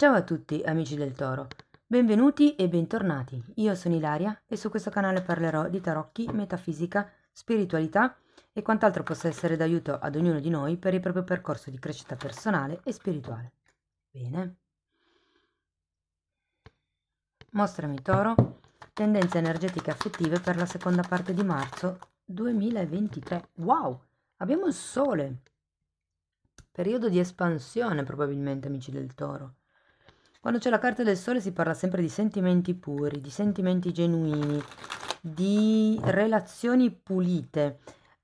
Ciao a tutti amici del toro, benvenuti e bentornati. Io sono Ilaria e su questo canale parlerò di tarocchi, metafisica, spiritualità e quant'altro possa essere d'aiuto ad ognuno di noi per il proprio percorso di crescita personale e spirituale. Bene. Mostrami toro, tendenze energetiche affettive per la seconda parte di marzo 2023. Wow, abbiamo il sole. Periodo di espansione probabilmente amici del toro quando c'è la carta del sole si parla sempre di sentimenti puri, di sentimenti genuini, di relazioni pulite,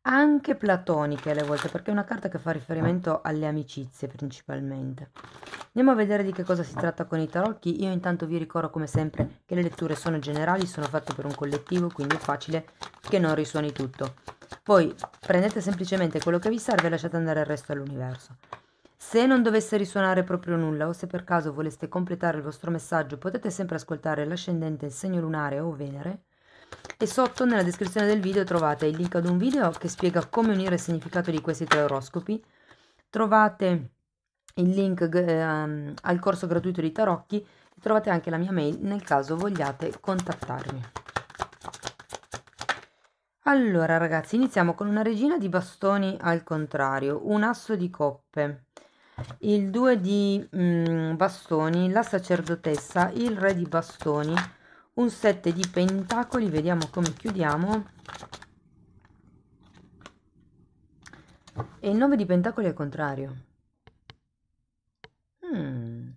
anche platoniche alle volte, perché è una carta che fa riferimento alle amicizie principalmente. Andiamo a vedere di che cosa si tratta con i tarocchi. Io intanto vi ricordo come sempre che le letture sono generali, sono fatte per un collettivo, quindi è facile che non risuoni tutto. Poi prendete semplicemente quello che vi serve e lasciate andare il resto all'universo. Se non dovesse risuonare proprio nulla o se per caso voleste completare il vostro messaggio, potete sempre ascoltare l'ascendente, il segno lunare o Venere. E sotto nella descrizione del video trovate il link ad un video che spiega come unire il significato di questi tre oroscopi. Trovate il link eh, ehm, al corso gratuito di tarocchi e trovate anche la mia mail nel caso vogliate contattarmi. Allora ragazzi, iniziamo con una regina di bastoni al contrario, un asso di coppe il 2 di mm, bastoni, la sacerdotessa, il re di bastoni, un 7 di pentacoli, vediamo come chiudiamo. E il 9 di pentacoli al contrario. Hmm.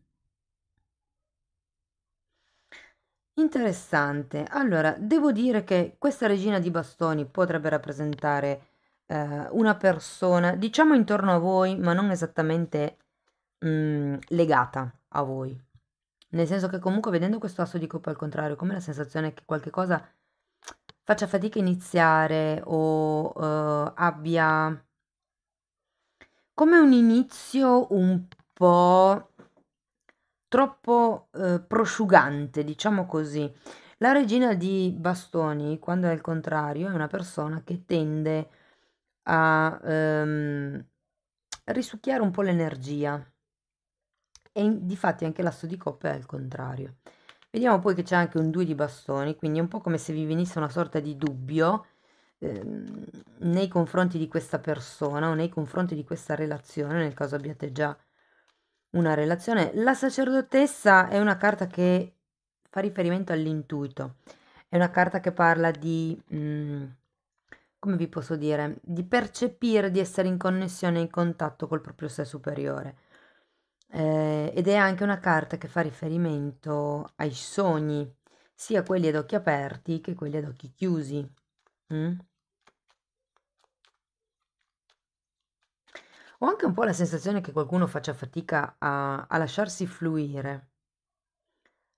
Interessante. Allora, devo dire che questa regina di bastoni potrebbe rappresentare eh, una persona, diciamo intorno a voi, ma non esattamente mh, mm, legata a voi. Nel senso che comunque vedendo questo asso di coppa al contrario, come la sensazione che qualche cosa faccia fatica a iniziare o eh, abbia come un inizio un po' troppo eh, prosciugante, diciamo così. La regina di bastoni, quando è al contrario, è una persona che tende a a ehm, risucchiare un po' l'energia. E in, difatti anche l'asso di coppe è al contrario. Vediamo poi che c'è anche un 2 di bastoni, quindi è un po' come se vi venisse una sorta di dubbio ehm, nei confronti di questa persona o nei confronti di questa relazione, nel caso abbiate già una relazione. La sacerdotessa è una carta che fa riferimento all'intuito, è una carta che parla di mh, mm, come vi posso dire, di percepire di essere in connessione e in contatto col proprio sé superiore. Eh, ed è anche una carta che fa riferimento ai sogni, sia quelli ad occhi aperti che quelli ad occhi chiusi. Mm? Ho anche un po' la sensazione che qualcuno faccia fatica a, a lasciarsi fluire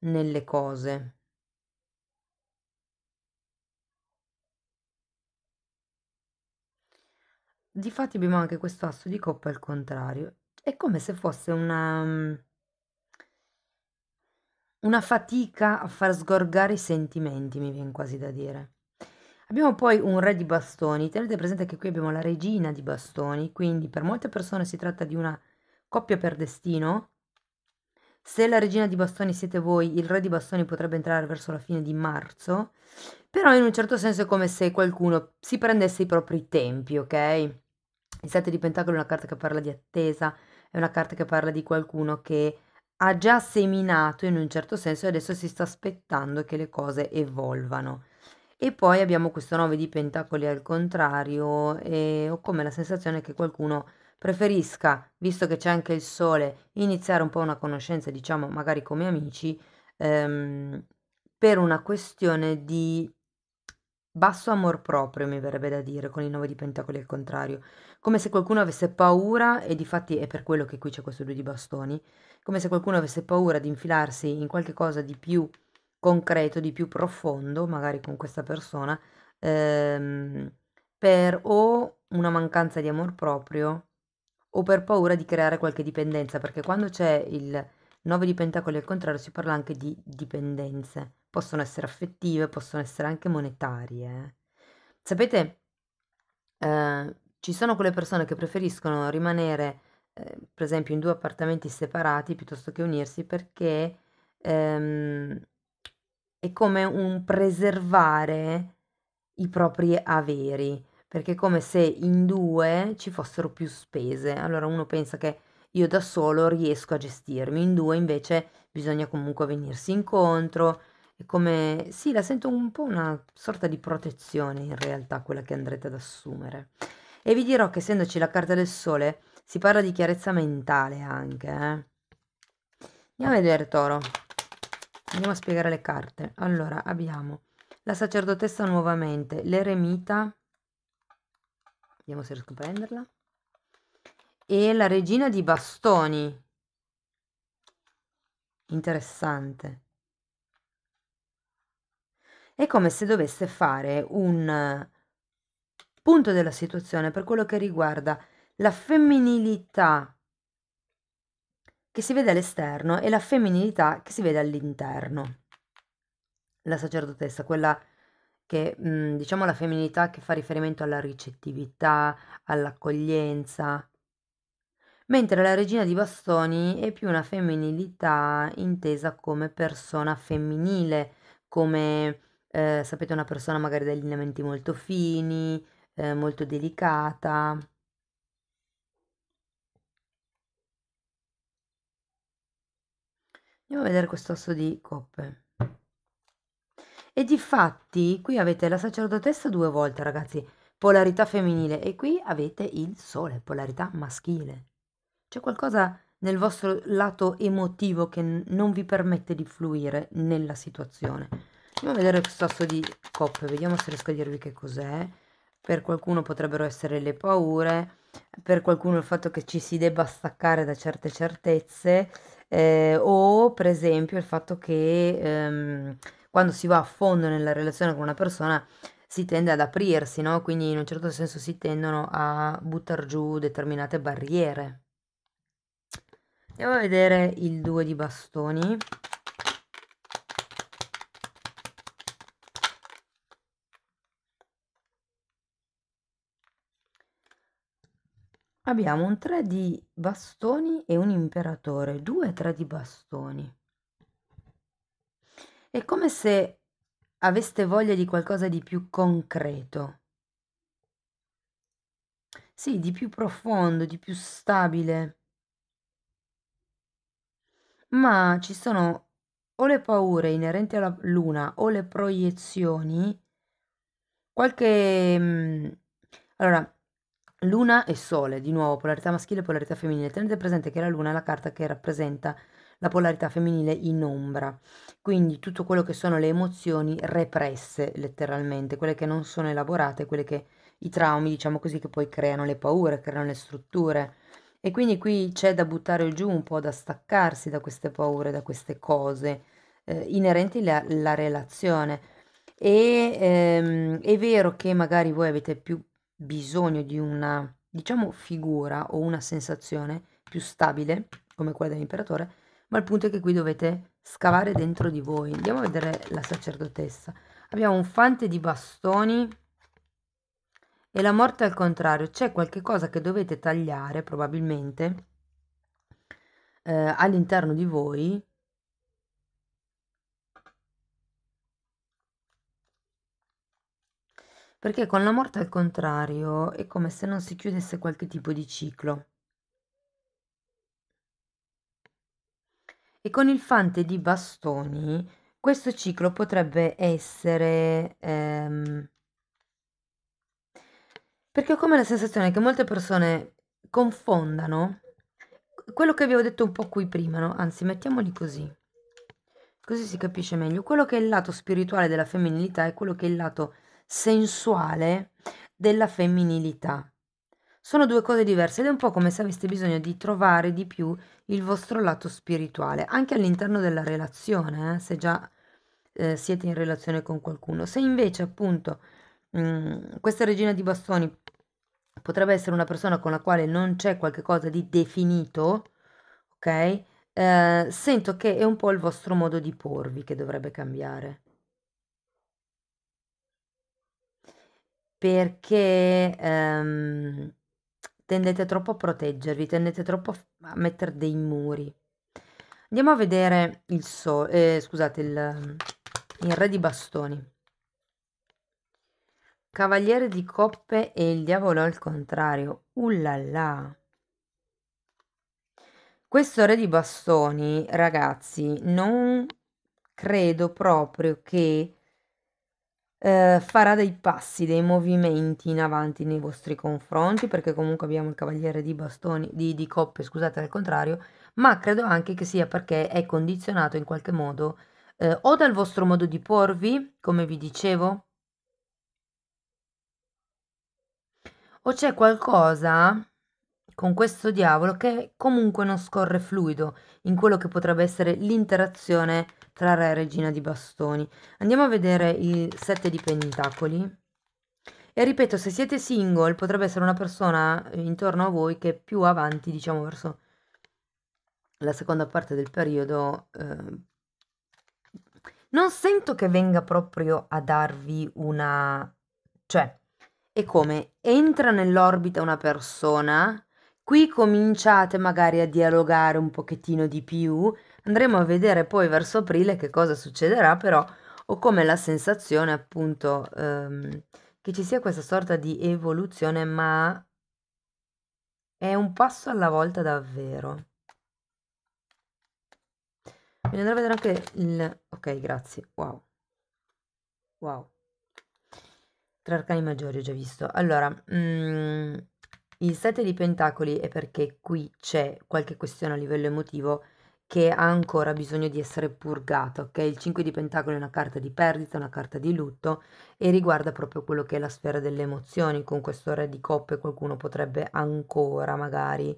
nelle cose, Difatti abbiamo anche questo asso di coppa al contrario. È come se fosse una, mm, una fatica a far sgorgare i sentimenti, mi viene quasi da dire. Abbiamo poi un re di bastoni. Tenete presente che qui abbiamo la regina di bastoni, quindi per molte persone si tratta di una coppia per destino. Se la regina di bastoni siete voi, il re di bastoni potrebbe entrare verso la fine di marzo, però in un certo senso è come se qualcuno si prendesse i propri tempi, ok? Il 7 di Pentacoli è una carta che parla di attesa, è una carta che parla di qualcuno che ha già seminato in un certo senso e adesso si sta aspettando che le cose evolvano. E poi abbiamo questo 9 di Pentacoli al contrario e ho come la sensazione che qualcuno preferisca, visto che c'è anche il sole, iniziare un po' una conoscenza, diciamo magari come amici, ehm, per una questione di Basso amor proprio, mi verrebbe da dire, con il 9 di pentacoli al contrario, come se qualcuno avesse paura, e difatti è per quello che qui c'è questo 2 di bastoni, come se qualcuno avesse paura di infilarsi in qualche cosa di più concreto, di più profondo, magari con questa persona, ehm, per o una mancanza di amor proprio o per paura di creare qualche dipendenza, perché quando c'è il 9 di pentacoli al contrario si parla anche di dipendenze possono essere affettive, possono essere anche monetarie. Eh. Sapete, eh, ci sono quelle persone che preferiscono rimanere, eh, per esempio, in due appartamenti separati piuttosto che unirsi perché ehm, è come un preservare i propri averi, perché è come se in due ci fossero più spese. Allora uno pensa che io da solo riesco a gestirmi, in due invece bisogna comunque venirsi incontro, è come, sì, la sento un po' una sorta di protezione in realtà quella che andrete ad assumere. E vi dirò che essendoci la carta del sole, si parla di chiarezza mentale anche. Eh? Andiamo a vedere Toro. Andiamo a spiegare le carte. Allora, abbiamo la sacerdotessa nuovamente, l'eremita, vediamo se riesco a prenderla, e la regina di bastoni. Interessante. È come se dovesse fare un punto della situazione per quello che riguarda la femminilità che si vede all'esterno e la femminilità che si vede all'interno. La sacerdotessa, quella che mm, diciamo la femminilità che fa riferimento alla ricettività, all'accoglienza, mentre la regina di bastoni è più una femminilità intesa come persona femminile, come eh, sapete, una persona magari dai lineamenti molto fini, eh, molto delicata. Andiamo a vedere questo osso di coppe. E di fatti qui avete la sacerdotessa due volte, ragazzi, polarità femminile, e qui avete il sole, polarità maschile. C'è qualcosa nel vostro lato emotivo che non vi permette di fluire nella situazione. Andiamo a vedere questo asso di coppe, vediamo se riesco a dirvi che cos'è. Per qualcuno potrebbero essere le paure, per qualcuno il fatto che ci si debba staccare da certe certezze eh, o per esempio il fatto che ehm, quando si va a fondo nella relazione con una persona si tende ad aprirsi, no? quindi in un certo senso si tendono a buttare giù determinate barriere. Andiamo a vedere il 2 di bastoni. Abbiamo un 3 di bastoni e un imperatore, due 3 di bastoni. È come se aveste voglia di qualcosa di più concreto. Sì, di più profondo, di più stabile. Ma ci sono o le paure inerenti alla luna o le proiezioni, qualche... Mm, allora, Luna e Sole, di nuovo polarità maschile e polarità femminile. Tenete presente che la Luna è la carta che rappresenta la polarità femminile in ombra, quindi tutto quello che sono le emozioni represse letteralmente, quelle che non sono elaborate, quelle che i traumi, diciamo così, che poi creano le paure, creano le strutture. E quindi qui c'è da buttare giù un po', da staccarsi da queste paure, da queste cose eh, inerenti alla relazione. E ehm, è vero che magari voi avete più bisogno di una, diciamo, figura o una sensazione più stabile, come quella dell'imperatore, ma il punto è che qui dovete scavare dentro di voi. Andiamo a vedere la sacerdotessa. Abbiamo un fante di bastoni e la morte al contrario. C'è qualche cosa che dovete tagliare, probabilmente, eh, all'interno di voi perché con la morte al contrario è come se non si chiudesse qualche tipo di ciclo. E con il fante di bastoni questo ciclo potrebbe essere... Ehm, perché ho come la sensazione che molte persone confondano quello che vi ho detto un po' qui prima, no? anzi mettiamoli così, così si capisce meglio, quello che è il lato spirituale della femminilità e quello che è il lato sensuale della femminilità. Sono due cose diverse ed è un po' come se aveste bisogno di trovare di più il vostro lato spirituale, anche all'interno della relazione, eh, se già eh, siete in relazione con qualcuno. Se invece appunto mh, mm, questa regina di bastoni potrebbe essere una persona con la quale non c'è qualcosa di definito, ok? Eh, sento che è un po' il vostro modo di porvi che dovrebbe cambiare. perché ehm, tendete troppo a proteggervi, tendete troppo a mettere dei muri. Andiamo a vedere il sole, eh, scusate, il, il re di bastoni. Cavaliere di coppe e il diavolo al contrario. Ullala. Questo re di bastoni, ragazzi, non credo proprio che eh, farà dei passi, dei movimenti in avanti nei vostri confronti, perché comunque abbiamo il cavaliere di bastoni, di, di coppe, scusate al contrario, ma credo anche che sia perché è condizionato in qualche modo eh, o dal vostro modo di porvi, come vi dicevo, o c'è qualcosa con questo diavolo che comunque non scorre fluido in quello che potrebbe essere l'interazione tra re e regina di bastoni. Andiamo a vedere il 7 di pentacoli. E ripeto, se siete single potrebbe essere una persona eh, intorno a voi che più avanti, diciamo verso la seconda parte del periodo, eh, non sento che venga proprio a darvi una... cioè, è come entra nell'orbita una persona Qui cominciate magari a dialogare un pochettino di più, andremo a vedere poi verso aprile che cosa succederà, però ho come la sensazione appunto ehm, che ci sia questa sorta di evoluzione, ma è un passo alla volta davvero. Mi andrà a vedere anche il... Ok, grazie. Wow. Wow. Tre arcani maggiori ho già visto. Allora... Mm... Il sette di Pentacoli è perché qui c'è qualche questione a livello emotivo che ha ancora bisogno di essere purgata, ok? Il 5 di Pentacoli è una carta di perdita, una carta di lutto e riguarda proprio quello che è la sfera delle emozioni. Con questo re di coppe qualcuno potrebbe ancora magari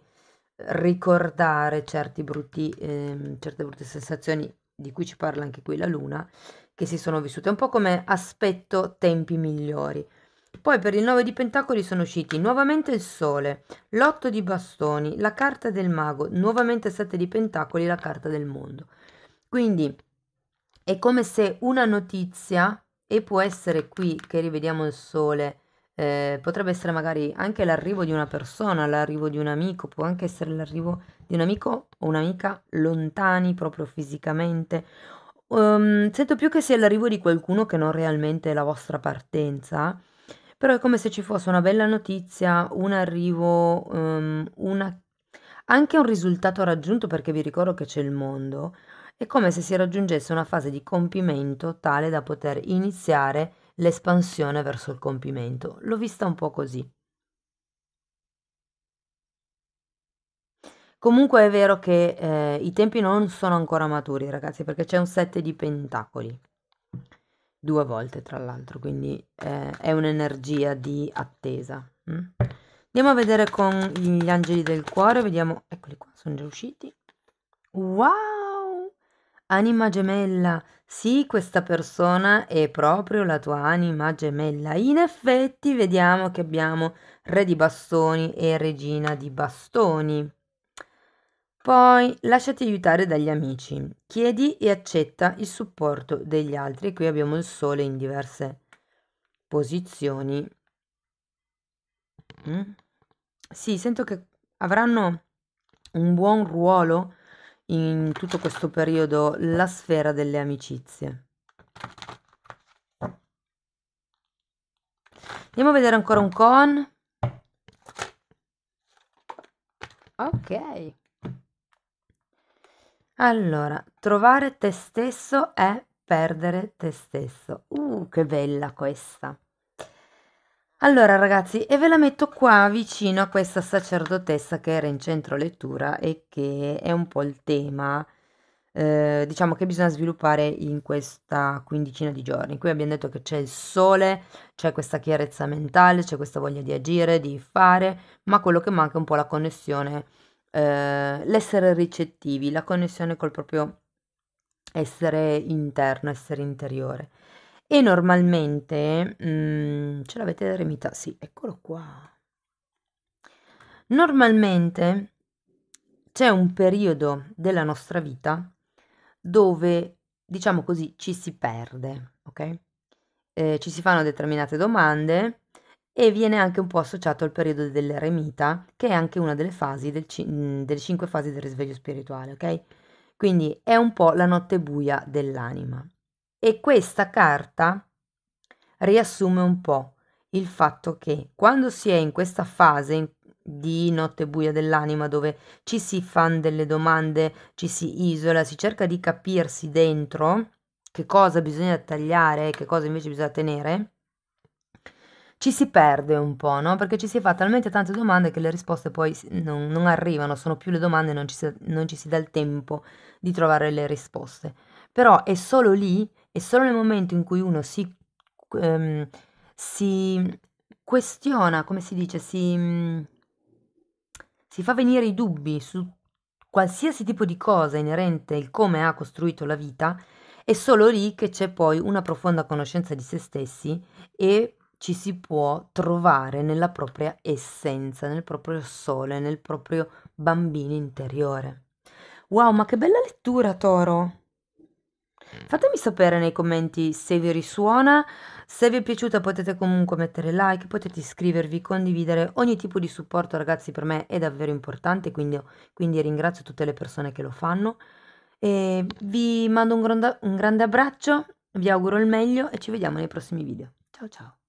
ricordare brutti, eh, certe brutte sensazioni di cui ci parla anche qui la luna, che si sono vissute un po' come aspetto tempi migliori. Poi per il 9 di Pentacoli sono usciti nuovamente il Sole, l'otto di Bastoni, la carta del Mago, nuovamente 7 di Pentacoli, la carta del Mondo. Quindi è come se una notizia, e può essere qui che rivediamo il Sole, eh, potrebbe essere magari anche l'arrivo di una persona, l'arrivo di un amico, può anche essere l'arrivo di un amico o un'amica lontani proprio fisicamente. Um, sento più che sia l'arrivo di qualcuno che non realmente è la vostra partenza però è come se ci fosse una bella notizia, un arrivo, ehm, una- anche un risultato raggiunto, perché vi ricordo che c'è il mondo, è come se si raggiungesse una fase di compimento tale da poter iniziare l'espansione verso il compimento. L'ho vista un po' così. Comunque è vero che eh, i tempi non sono ancora maturi, ragazzi, perché c'è un set di pentacoli due volte tra l'altro, quindi eh, è un'energia di attesa. Mm? Andiamo a vedere con gli angeli del cuore, vediamo, eccoli qua, sono già usciti. Wow! Anima gemella, sì, questa persona è proprio la tua anima gemella. In effetti vediamo che abbiamo re di bastoni e regina di bastoni. Poi lasciati aiutare dagli amici, chiedi e accetta il supporto degli altri. qui abbiamo il sole in diverse posizioni. Mm? Sì, sento che avranno un buon ruolo in tutto questo periodo la sfera delle amicizie. Andiamo a vedere ancora un con. Ok. Allora, trovare te stesso è perdere te stesso. Uh, che bella questa. Allora ragazzi, e ve la metto qua vicino a questa sacerdotessa che era in centro lettura e che è un po' il tema, eh, diciamo che bisogna sviluppare in questa quindicina di giorni. Qui abbiamo detto che c'è il sole, c'è questa chiarezza mentale, c'è questa voglia di agire, di fare, ma quello che manca è un po' la connessione eh, l'essere ricettivi, la connessione col proprio essere interno, essere interiore. E normalmente, mh, mm, ce l'avete l'eremita? Sì, eccolo qua. Normalmente c'è un periodo della nostra vita dove, diciamo così, ci si perde, ok? Eh, ci si fanno determinate domande e viene anche un po' associato al periodo dell'eremita, che è anche una delle fasi, del ci- mm, delle cinque fasi del risveglio spirituale, ok? Quindi è un po' la notte buia dell'anima. E questa carta riassume un po' il fatto che quando si è in questa fase di notte buia dell'anima dove ci si fanno delle domande, ci si isola, si cerca di capirsi dentro che cosa bisogna tagliare, che cosa invece bisogna tenere, ci si perde un po', no? Perché ci si fa talmente tante domande che le risposte poi non, non arrivano, sono più le domande e non, non ci si dà il tempo di trovare le risposte. Però è solo lì, è solo nel momento in cui uno si, ehm, si questiona, come si dice, si, mm, si fa venire i dubbi su qualsiasi tipo di cosa inerente il come ha costruito la vita, è solo lì che c'è poi una profonda conoscenza di se stessi e ci si può trovare nella propria essenza, nel proprio sole, nel proprio bambino interiore. Wow, ma che bella lettura, Toro! Mm. Fatemi sapere nei commenti se vi risuona, se vi è piaciuta potete comunque mettere like, potete iscrivervi, condividere, ogni tipo di supporto ragazzi per me è davvero importante, quindi, quindi ringrazio tutte le persone che lo fanno. E vi mando un, gronda, un grande abbraccio, vi auguro il meglio e ci vediamo nei prossimi video. Ciao ciao!